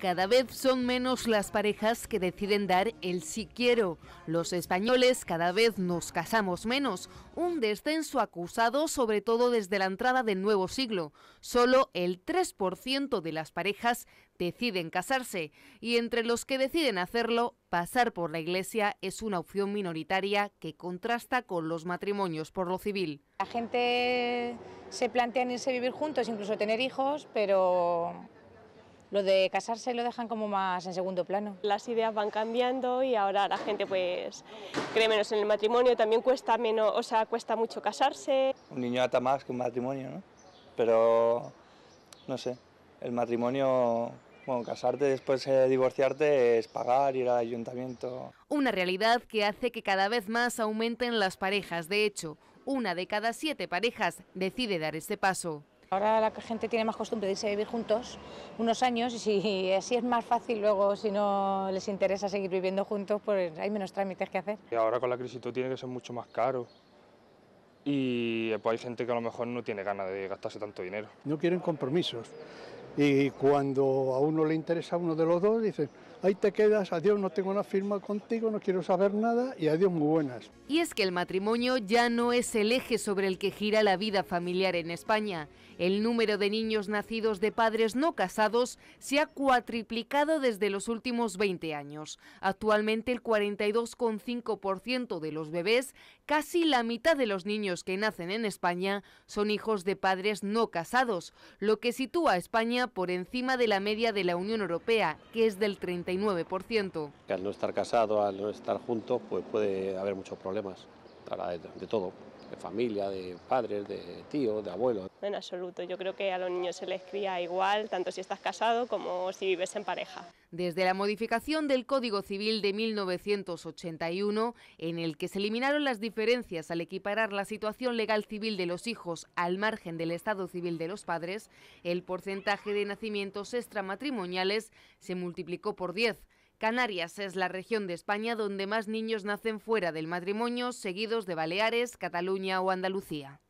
Cada vez son menos las parejas que deciden dar el sí quiero. Los españoles cada vez nos casamos menos, un descenso acusado sobre todo desde la entrada del nuevo siglo. Solo el 3% de las parejas deciden casarse y entre los que deciden hacerlo, pasar por la iglesia es una opción minoritaria que contrasta con los matrimonios por lo civil. La gente se plantea irse a vivir juntos, incluso tener hijos, pero lo de casarse lo dejan como más en segundo plano. Las ideas van cambiando y ahora la gente pues cree menos en el matrimonio, también cuesta menos, o sea, cuesta mucho casarse. Un niño ata más que un matrimonio, ¿no? Pero no sé, el matrimonio bueno, casarte después de divorciarte es pagar, ir al ayuntamiento. Una realidad que hace que cada vez más aumenten las parejas. De hecho, una de cada siete parejas decide dar ese paso. Ahora la gente tiene más costumbre de irse a vivir juntos unos años y si así es más fácil luego, si no les interesa seguir viviendo juntos, pues hay menos trámites que hacer. Y ahora con la crisis todo tiene que ser mucho más caro y eh, pues hay gente que a lo mejor no tiene ganas de gastarse tanto dinero. No quieren compromisos, y cuando a uno le interesa uno de los dos, dicen, ahí te quedas, adiós, no tengo una firma contigo, no quiero saber nada y adiós, muy buenas. Y es que el matrimonio ya no es el eje sobre el que gira la vida familiar en España. El número de niños nacidos de padres no casados se ha cuatriplicado desde los últimos 20 años. Actualmente el 42,5% de los bebés, casi la mitad de los niños que nacen en España, son hijos de padres no casados, lo que sitúa a España por encima de la media de la Unión Europea, que es del 39%. Al no estar casado, al no estar juntos, pues puede haber muchos problemas de todo familia, de padres, de tíos, de abuelos. En absoluto, yo creo que a los niños se les cría igual, tanto si estás casado como si vives en pareja. Desde la modificación del Código Civil de 1981, en el que se eliminaron las diferencias al equiparar la situación legal civil de los hijos al margen del estado civil de los padres, el porcentaje de nacimientos extramatrimoniales se multiplicó por 10 Canarias es la región de España donde más niños nacen fuera del matrimonio, seguidos de Baleares, Cataluña o Andalucía.